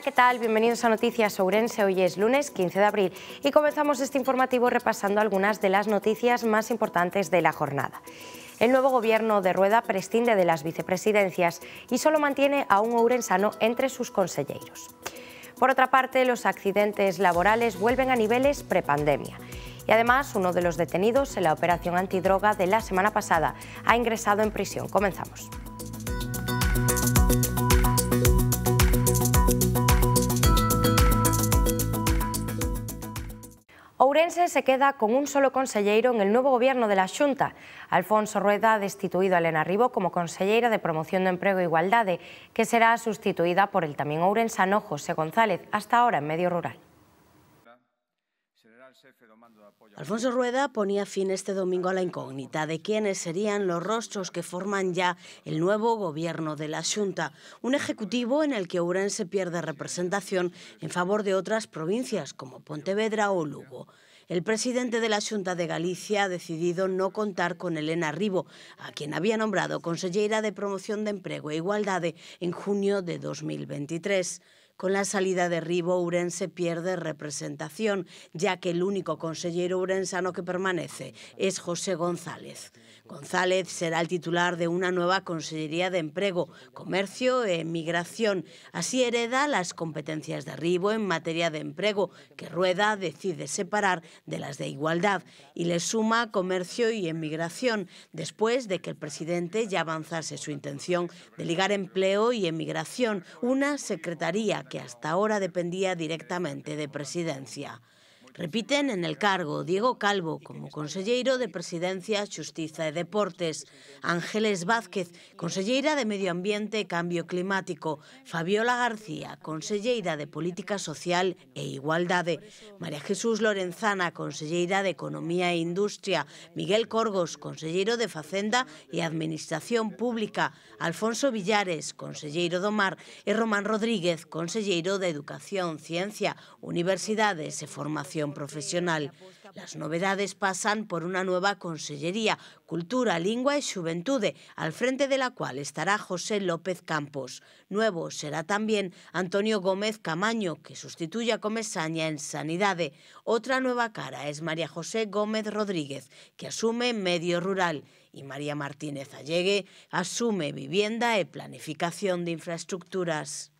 Hola, ¿qué tal? Bienvenidos a Noticias Ourense. Hoy es lunes 15 de abril y comenzamos este informativo repasando algunas de las noticias más importantes de la jornada. El nuevo gobierno de Rueda prescinde de las vicepresidencias y solo mantiene a un ourensano entre sus consejeros. Por otra parte, los accidentes laborales vuelven a niveles prepandemia. Y además, uno de los detenidos en la operación antidroga de la semana pasada ha ingresado en prisión. Comenzamos. Ourense se queda con un solo consejero en el nuevo gobierno de la Junta. Alfonso Rueda ha destituido a Elena Ribó como consejera de Promoción de Empleo e Igualdade, que será sustituida por el también ourensano José González, hasta ahora en medio rural. Alfonso Rueda ponía fin este domingo a la incógnita de quiénes serían los rostros que forman ya el nuevo gobierno de la Junta, un ejecutivo en el que Ourense pierde representación en favor de otras provincias como Pontevedra o Lugo. El presidente de la Junta de Galicia ha decidido no contar con Elena Ribo, a quien había nombrado consellera de Promoción de Empleo e igualdad en junio de 2023. Con la salida de Ribo, Urense pierde representación, ya que el único consejero urensano que permanece es José González. González será el titular de una nueva Consellería de Empleo, Comercio e Inmigración. Así hereda las competencias de Ribo en materia de empleo, que Rueda decide separar de las de igualdad, y le suma Comercio y Emigración, después de que el presidente ya avanzase su intención de ligar empleo y emigración, una secretaría que hasta ahora dependía directamente de presidencia. Repiten en el cargo Diego Calvo como consellero de Presidencia, Justicia y Deportes, Ángeles Vázquez, consellera de Medio Ambiente y Cambio Climático, Fabiola García, consellera de Política Social e Igualdade, María Jesús Lorenzana, consellera de Economía e Industria, Miguel Corgos, consellero de Facenda y Administración Pública, Alfonso Villares, consellero de Mar, y Román Rodríguez, consejero de Educación, Ciencia, Universidades y Formación profesional. Las novedades pasan por una nueva Consellería, Cultura, Lingua y Juventude, al frente de la cual estará José López Campos. Nuevo será también Antonio Gómez Camaño, que sustituye a Comesaña en Sanidade. Otra nueva cara es María José Gómez Rodríguez, que asume Medio Rural y María Martínez Allegue asume vivienda y planificación de infraestructuras.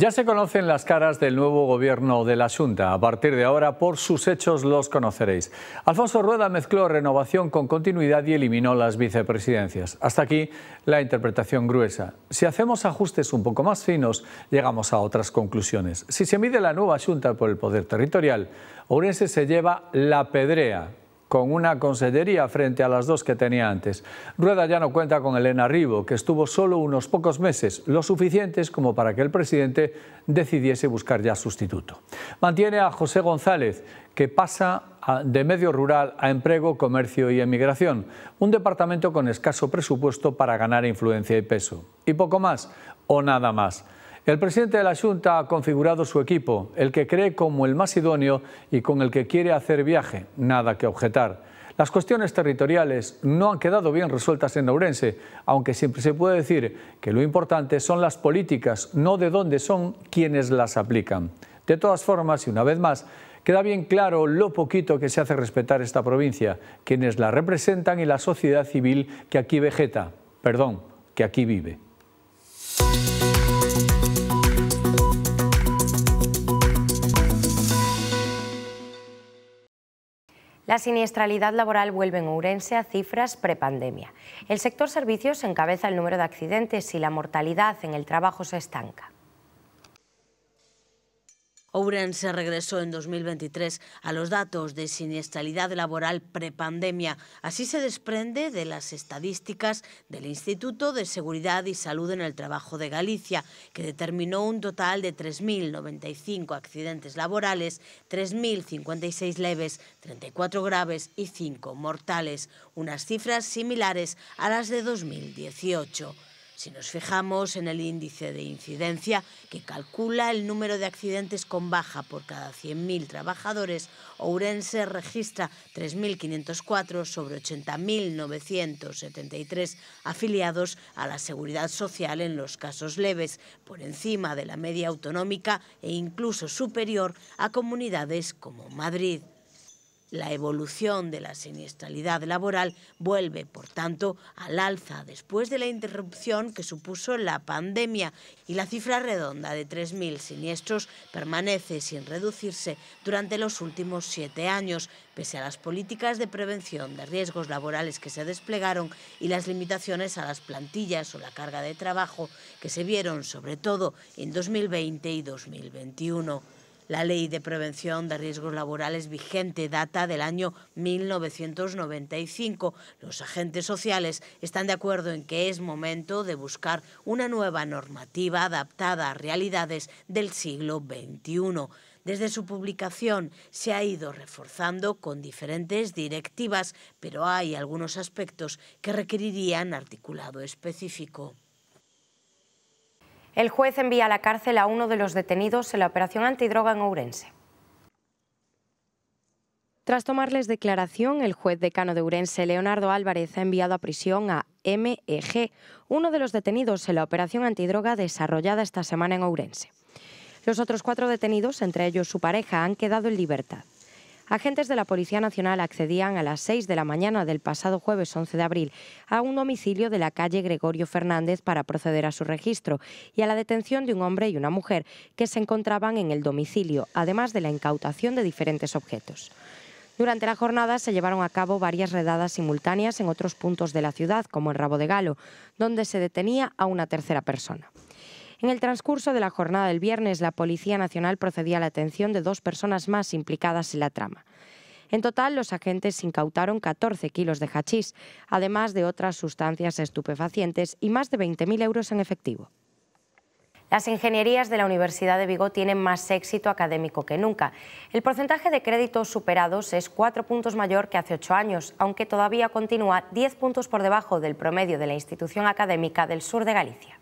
Ya se conocen las caras del nuevo gobierno de la Junta. A partir de ahora, por sus hechos los conoceréis. Alfonso Rueda mezcló renovación con continuidad y eliminó las vicepresidencias. Hasta aquí la interpretación gruesa. Si hacemos ajustes un poco más finos, llegamos a otras conclusiones. Si se mide la nueva Junta por el poder territorial, Orense se lleva la pedrea con una consellería frente a las dos que tenía antes. Rueda ya no cuenta con Elena Ribo, que estuvo solo unos pocos meses, lo suficientes como para que el presidente decidiese buscar ya sustituto. Mantiene a José González, que pasa de medio rural a empleo, comercio y emigración, un departamento con escaso presupuesto para ganar influencia y peso. Y poco más, o nada más. El presidente de la Junta ha configurado su equipo, el que cree como el más idóneo y con el que quiere hacer viaje. Nada que objetar. Las cuestiones territoriales no han quedado bien resueltas en Ourense, aunque siempre se puede decir que lo importante son las políticas, no de dónde son quienes las aplican. De todas formas, y una vez más, queda bien claro lo poquito que se hace respetar esta provincia, quienes la representan y la sociedad civil que aquí vegeta, perdón, que aquí vive. La siniestralidad laboral vuelve en Ourense a cifras prepandemia. El sector servicios encabeza el número de accidentes y la mortalidad en el trabajo se estanca. Ourense regresó en 2023 a los datos de siniestralidad laboral prepandemia. Así se desprende de las estadísticas del Instituto de Seguridad y Salud en el Trabajo de Galicia, que determinó un total de 3.095 accidentes laborales, 3.056 leves, 34 graves y 5 mortales, unas cifras similares a las de 2018. Si nos fijamos en el índice de incidencia, que calcula el número de accidentes con baja por cada 100.000 trabajadores, Ourense registra 3.504 sobre 80.973 afiliados a la seguridad social en los casos leves, por encima de la media autonómica e incluso superior a comunidades como Madrid. La evolución de la siniestralidad laboral vuelve, por tanto, al alza después de la interrupción que supuso la pandemia y la cifra redonda de 3.000 siniestros permanece sin reducirse durante los últimos siete años, pese a las políticas de prevención de riesgos laborales que se desplegaron y las limitaciones a las plantillas o la carga de trabajo que se vieron sobre todo en 2020 y 2021. La ley de prevención de riesgos laborales vigente data del año 1995. Los agentes sociales están de acuerdo en que es momento de buscar una nueva normativa adaptada a realidades del siglo XXI. Desde su publicación se ha ido reforzando con diferentes directivas, pero hay algunos aspectos que requerirían articulado específico. El juez envía a la cárcel a uno de los detenidos en la operación antidroga en Ourense. Tras tomarles declaración, el juez decano de Urense, Leonardo Álvarez, ha enviado a prisión a MEG, uno de los detenidos en la operación antidroga desarrollada esta semana en Ourense. Los otros cuatro detenidos, entre ellos su pareja, han quedado en libertad agentes de la Policía Nacional accedían a las 6 de la mañana del pasado jueves 11 de abril a un domicilio de la calle Gregorio Fernández para proceder a su registro y a la detención de un hombre y una mujer que se encontraban en el domicilio, además de la incautación de diferentes objetos. Durante la jornada se llevaron a cabo varias redadas simultáneas en otros puntos de la ciudad, como el Rabo de Galo, donde se detenía a una tercera persona. En el transcurso de la jornada del viernes, la Policía Nacional procedía a la atención de dos personas más implicadas en la trama. En total, los agentes incautaron 14 kilos de hachís, además de otras sustancias estupefacientes y más de 20.000 euros en efectivo. Las ingenierías de la Universidad de Vigo tienen más éxito académico que nunca. El porcentaje de créditos superados es cuatro puntos mayor que hace ocho años, aunque todavía continúa 10 puntos por debajo del promedio de la institución académica del sur de Galicia.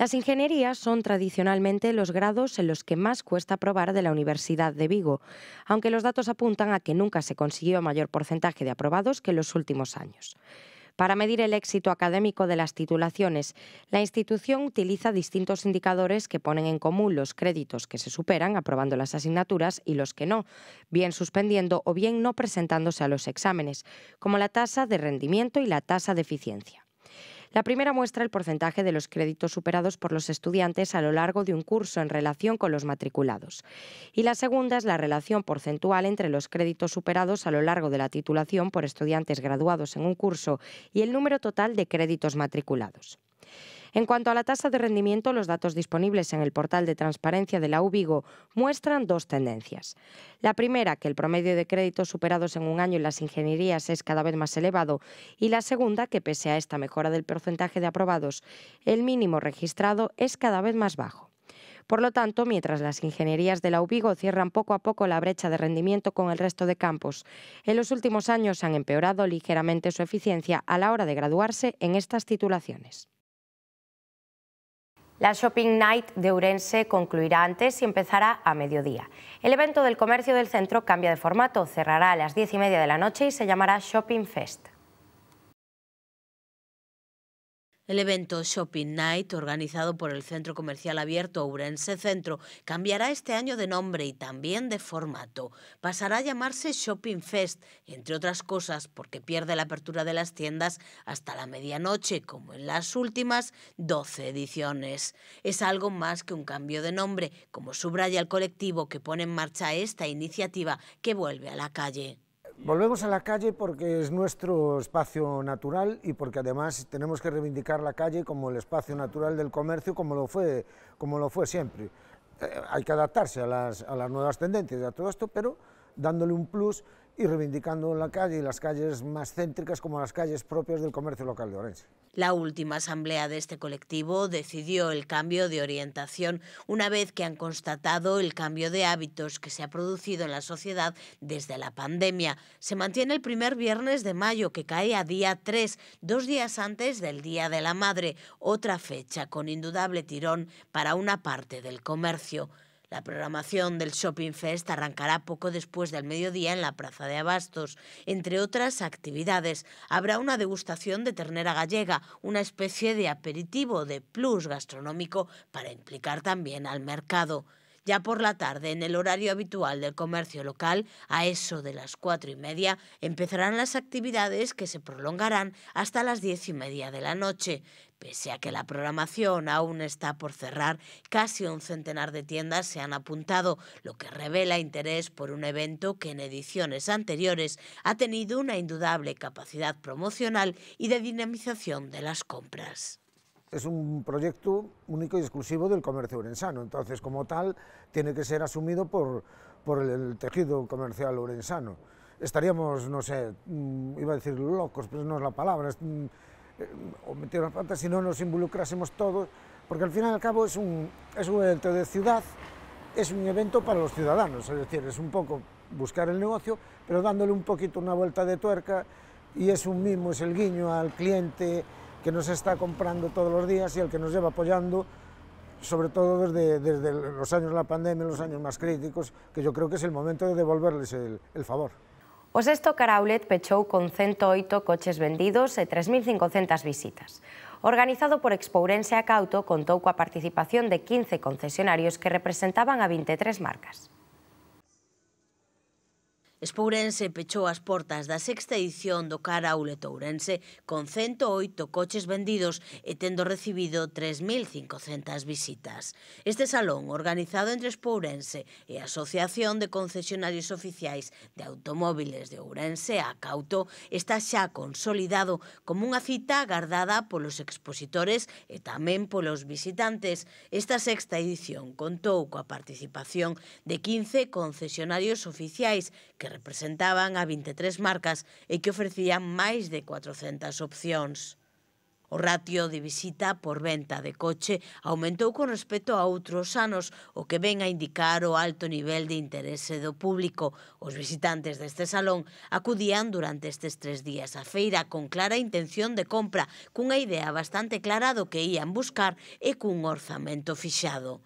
Las ingenierías son tradicionalmente los grados en los que más cuesta aprobar de la Universidad de Vigo, aunque los datos apuntan a que nunca se consiguió mayor porcentaje de aprobados que en los últimos años. Para medir el éxito académico de las titulaciones, la institución utiliza distintos indicadores que ponen en común los créditos que se superan aprobando las asignaturas y los que no, bien suspendiendo o bien no presentándose a los exámenes, como la tasa de rendimiento y la tasa de eficiencia. La primera muestra el porcentaje de los créditos superados por los estudiantes a lo largo de un curso en relación con los matriculados. Y la segunda es la relación porcentual entre los créditos superados a lo largo de la titulación por estudiantes graduados en un curso y el número total de créditos matriculados. En cuanto a la tasa de rendimiento, los datos disponibles en el portal de transparencia de la UBIGO muestran dos tendencias. La primera, que el promedio de créditos superados en un año en las ingenierías es cada vez más elevado, y la segunda, que pese a esta mejora del porcentaje de aprobados, el mínimo registrado es cada vez más bajo. Por lo tanto, mientras las ingenierías de la UBIGO cierran poco a poco la brecha de rendimiento con el resto de campos, en los últimos años han empeorado ligeramente su eficiencia a la hora de graduarse en estas titulaciones. La Shopping Night de Urense concluirá antes y empezará a mediodía. El evento del comercio del centro cambia de formato, cerrará a las diez y media de la noche y se llamará Shopping Fest. El evento Shopping Night, organizado por el Centro Comercial Abierto Ourense Centro, cambiará este año de nombre y también de formato. Pasará a llamarse Shopping Fest, entre otras cosas porque pierde la apertura de las tiendas hasta la medianoche, como en las últimas 12 ediciones. Es algo más que un cambio de nombre, como subraya el colectivo que pone en marcha esta iniciativa que vuelve a la calle. Volvemos a la calle porque es nuestro espacio natural y porque además tenemos que reivindicar la calle como el espacio natural del comercio, como lo fue, como lo fue siempre. Eh, hay que adaptarse a las, a las nuevas tendencias, a todo esto, pero dándole un plus y reivindicando en la calle y las calles más céntricas como las calles propias del comercio local de Orense. La última asamblea de este colectivo decidió el cambio de orientación una vez que han constatado el cambio de hábitos que se ha producido en la sociedad desde la pandemia. Se mantiene el primer viernes de mayo que cae a día 3, dos días antes del Día de la Madre, otra fecha con indudable tirón para una parte del comercio. La programación del Shopping Fest arrancará poco después del mediodía en la Plaza de Abastos. Entre otras actividades, habrá una degustación de ternera gallega, una especie de aperitivo de plus gastronómico para implicar también al mercado. Ya por la tarde, en el horario habitual del comercio local, a eso de las cuatro y media, empezarán las actividades que se prolongarán hasta las diez y media de la noche. Pese a que la programación aún está por cerrar, casi un centenar de tiendas se han apuntado, lo que revela interés por un evento que en ediciones anteriores ha tenido una indudable capacidad promocional y de dinamización de las compras es un proyecto único y exclusivo del comercio urensano. Entonces, como tal, tiene que ser asumido por, por el tejido comercial urensano. Estaríamos, no sé, mm, iba a decir locos, pero no es la palabra, mm, eh, o las si no nos involucrásemos todos, porque al fin y al cabo es un, es un evento de ciudad, es un evento para los ciudadanos, es decir, es un poco buscar el negocio, pero dándole un poquito una vuelta de tuerca y es un mismo, es el guiño al cliente, que nos está comprando todos os días e el que nos lleva apoyando, sobre todo desde, desde los años de la pandemia, los años más críticos, que yo creo que es el momento de devolverles el, el favor. O sexto Caraulet pechou con 108 coches vendidos e 3.500 visitas. Organizado por Expourense a Cauto, contou coa participación de 15 concesionarios que representaban a 23 marcas. Espourense pechou as portas da sexta edición do Caraule Tourense con 108 coches vendidos e tendo recibido 3.500 visitas. Este salón, organizado entre Espourense e a Asociación de Concesionarios Oficiais de Automóviles de Ourense, a Cauto, está xa consolidado como unha cita agardada polos expositores e tamén polos visitantes. Esta sexta edición contou coa participación de 15 concesionarios oficiais que representaban a 23 marcas e que ofrecían máis de 400 opcións. O ratio de visita por venta de coche aumentou con respecto a outros anos, o que ven a indicar o alto nivel de interese do público. Os visitantes deste salón acudían durante estes tres días á feira con clara intención de compra, cunha idea bastante clara do que ían buscar e cun orzamento fixado.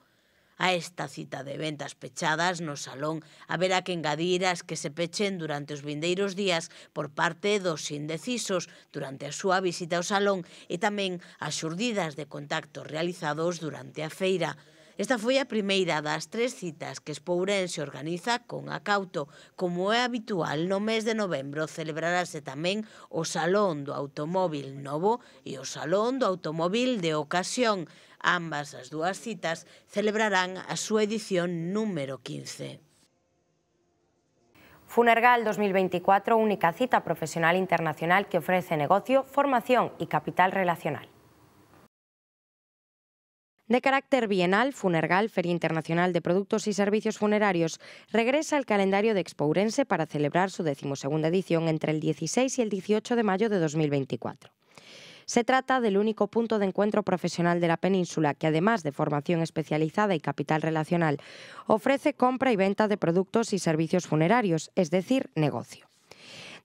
A esta cita de ventas pechadas no salón haberá que engadir as que se pechen durante os vindeiros días por parte dos indecisos durante a súa visita ao salón e tamén as xurdidas de contactos realizados durante a feira. Esta foi a primeira das tres citas que se organiza con acauto. Como é habitual, no mes de novembro celebrarase tamén o Salón do Automóvil Novo e o Salón do Automóvil de Ocasión. Ambas as dúas citas celebrarán a súa edición número 15. Funergal 2024, única cita profesional internacional que ofrece negocio, formación y capital relacional. De carácter bienal, Funergal, Feria Internacional de Productos y Servicios Funerarios, regresa al calendario de Expourense para celebrar su decimosegunda edición entre el 16 y el 18 de mayo de 2024. Se trata del único punto de encuentro profesional de la península que, además de formación especializada y capital relacional, ofrece compra y venta de productos y servicios funerarios, es decir, negocio.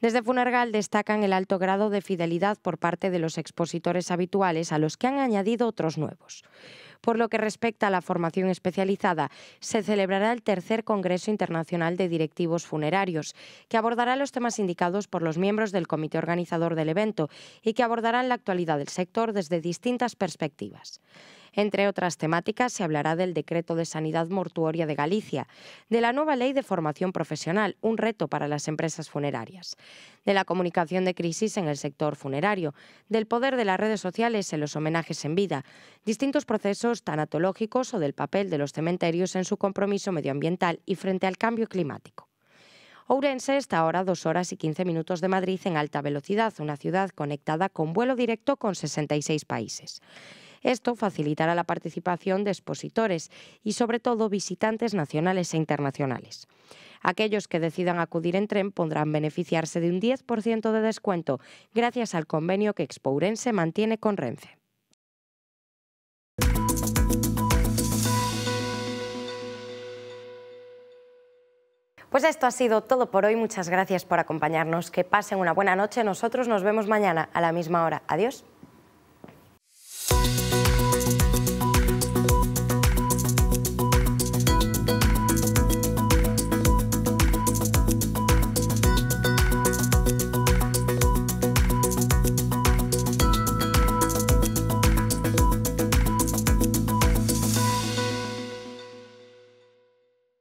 Desde Funergal destacan el alto grado de fidelidad por parte de los expositores habituales, a los que han añadido otros nuevos. Por lo que respecta a la formación especializada, se celebrará el tercer Congreso Internacional de Directivos Funerarios, que abordará los temas indicados por los miembros del comité organizador del evento y que abordarán la actualidad del sector desde distintas perspectivas. Entre otras temáticas, se hablará del decreto de sanidad mortuoria de Galicia, de la nueva ley de formación profesional, un reto para las empresas funerarias, de la comunicación de crisis en el sector funerario, del poder de las redes sociales en los homenajes en vida, distintos procesos tanatológicos o del papel de los cementerios en su compromiso medioambiental y frente al cambio climático. Ourense está ahora dos horas y 15 minutos de Madrid en alta velocidad, una ciudad conectada con vuelo directo con 66 países. Esto facilitará la participación de expositores y sobre todo visitantes nacionales e internacionales. Aquellos que decidan acudir en tren podrán beneficiarse de un 10% de descuento gracias al convenio que Expourense mantiene con Renfe. Pues esto ha sido todo por hoy. Muchas gracias por acompañarnos. Que pasen una buena noche. Nosotros nos vemos mañana a la misma hora. Adiós.